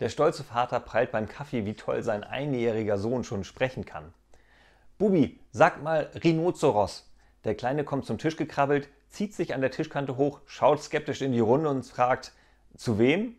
Der stolze Vater prallt beim Kaffee, wie toll sein einjähriger Sohn schon sprechen kann. Bubi, sag mal Rhinoceros. Der Kleine kommt zum Tisch gekrabbelt, zieht sich an der Tischkante hoch, schaut skeptisch in die Runde und fragt, zu wem?